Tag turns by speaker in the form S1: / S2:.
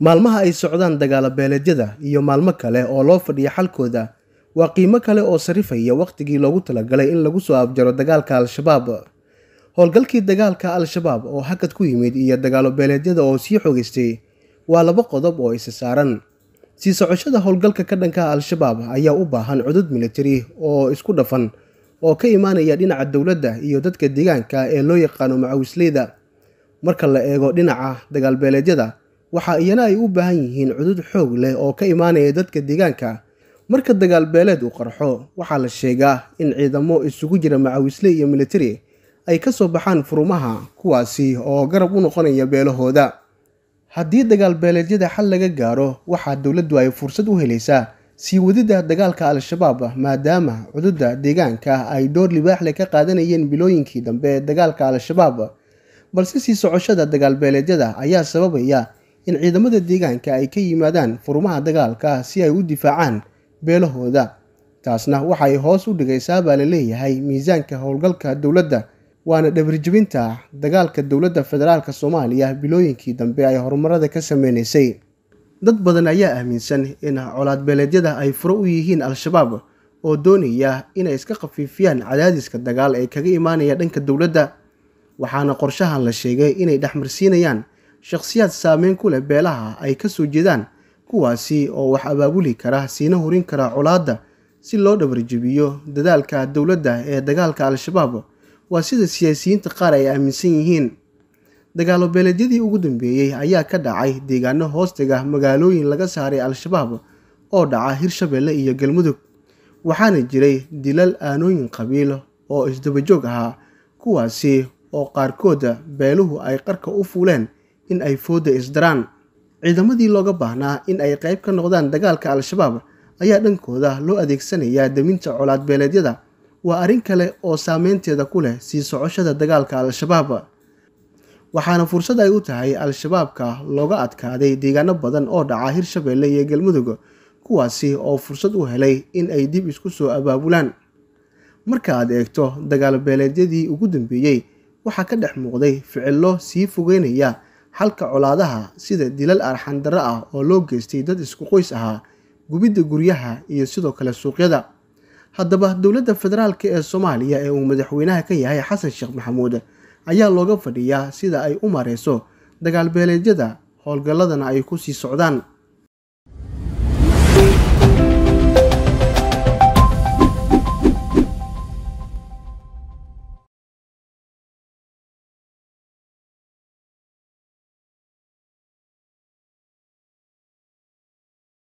S1: maalmaha ay socdaan dagaalabeeleedyada iyo maalmo kale oo loo fadhiyo xalkooda waa qiimo kale oo sarifaya wakhtigii loogu talagalay in lagu soo afjaro dagaalka al-shabaab howlgalkii dagaalka al-shabaab oo hakad ku yimid iyo dagaalobeeleedyada oo sii xogeystay waa laba qodob oo isa saaran sii socoshada howlgalka ka dhanka al-shabaab ayaa u baahan cudud militari oo isku dhafan oo ka imaanaya dhinaca dowladda iyo dadka deegaanka ee loo yaqaano macawisleyda marka la eego dhinaca dagaalbeeleedyada waxa iyana ay u baahan yihiin cudud xoog leh oo ka imaanaya dadka deegaanka marka dagaal beeleed uu qarxo waxaa la sheegaa in ciidamo isugu jira macawisle iyo militari ay ka soo baxaan furumaha kuwaasi oo garab u noqonaya beelahooda haddii dagaal beeleedyada xal laga gaaro waxaa dowladdu ay fursad u helaysaa sii wadida dagaalka al-shabaab maadaama cududda deegaanka ay door libaax libaaxle ka qaadanayeen bilooyinkii dambe ee dagaalka al-shabaab balse sii socoshada dagaal beeleedyada ayaa sababaya in ciidamada deegaanka ay ka yimaadaan furmaha dagaalka si ay u difaacaan beelahooda taasna waxay hoos u dhigaysaa baa la leeyahay miisaanka howlgalka dowladda waana dhabarjibinta dagaalka dowladda federaalk soomaaliya bilooyinkii dambe ay horumarada ka sameynaysay dad badan ayaa aaminsan in colaad beeleedyada ay furo u yihiin al-shabaab oo doonaya inay iska khafiifiyaan cadaadiska dagaal ee kaga imaanaya dhanka dowladda waxaana qorshahan la sheegay inay dhexmarsiinayaan shakhsiyaad saameyn ku leh beelaha ay ka soo jeedaan kuwaasi oo wax abaabuli kara siina hurin kara colaadda si loo dhabarjebiyo dadaalka dowladda ee dagaalka al-shabaab waa sida siyaasiyiinta qaar ay aaminsan yihiin dagaalo beeleedyadii ugu dambeeyey ayaa ka dhacay deegaano hoostaga magaalooyin laga saaray al-shabaab oo dhaca hirshabeelle iyo galmudug waxaana jiray dilal aanooyin qabiil oo isdabajoog ahaa kuwaasi oo qaarkood beeluhu ay qarka u fuuleen in ay fooda isdaraan ciidamadii looga baahnaa in ay qayb ka noqdaan dagaalka al-shabaab ayaa dhankooda loo adeegsanayaa deminta colaadbeeleedyada waa arrin kale oo saameynteeda ku leh sii socoshada dagaalka al-shabaab waxaana fursad ay u tahay al-shabaabka looga adkaaday deegaano badan oo dhaca hir shabeelle iyo galmudug kuwaasi oo fursad u helay in ay dib isku soo abaabulaan marka aad eegto dagaal beeleedyadii ugu dambeeyey waxaa ka dhex muuqday ficillo sii fogeynaya xalka colaadaha sida dilal arxandarro ah oo loo geystay dad isku qoys ahaa gubidda guryaha iyo sidoo kale suuqyada haddaba dowladda federaalk ee soomaaliya ee uu madaxweynaha ka yahay xasan sheekh maxamuud ayaa looga fadhiyaa sida ay u mareyso dagaalbeeleedyada howlgalladana ay ku sii socdaan